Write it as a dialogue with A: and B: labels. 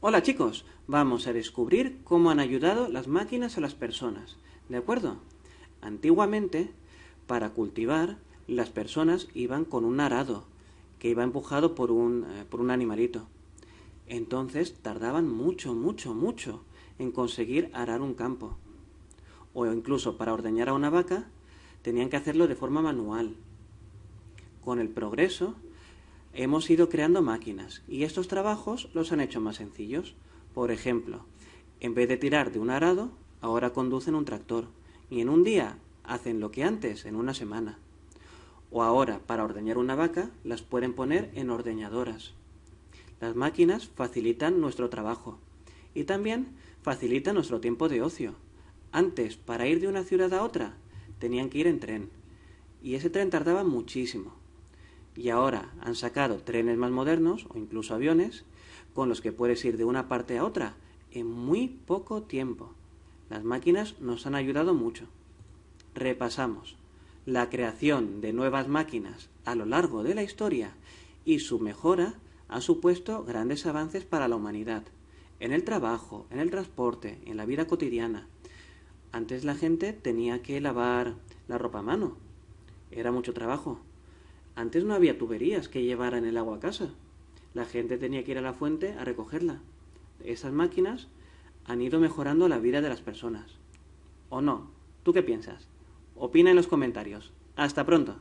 A: Hola chicos, vamos a descubrir cómo han ayudado las máquinas a las personas. ¿De acuerdo? Antiguamente, para cultivar, las personas iban con un arado, que iba empujado por un, eh, por un animalito. Entonces tardaban mucho, mucho, mucho en conseguir arar un campo. O incluso para ordeñar a una vaca, tenían que hacerlo de forma manual. Con el progreso, hemos ido creando máquinas y estos trabajos los han hecho más sencillos. Por ejemplo, en vez de tirar de un arado, ahora conducen un tractor y en un día hacen lo que antes en una semana. O ahora, para ordeñar una vaca, las pueden poner en ordeñadoras. Las máquinas facilitan nuestro trabajo y también facilitan nuestro tiempo de ocio. Antes, para ir de una ciudad a otra, tenían que ir en tren y ese tren tardaba muchísimo y ahora han sacado trenes más modernos o incluso aviones con los que puedes ir de una parte a otra en muy poco tiempo. Las máquinas nos han ayudado mucho. Repasamos la creación de nuevas máquinas a lo largo de la historia y su mejora ha supuesto grandes avances para la humanidad, en el trabajo, en el transporte, en la vida cotidiana. Antes la gente tenía que lavar la ropa a mano. Era mucho trabajo. Antes no había tuberías que llevaran el agua a casa. La gente tenía que ir a la fuente a recogerla. Esas máquinas han ido mejorando la vida de las personas. ¿O no? ¿Tú qué piensas? Opina en los comentarios. Hasta pronto.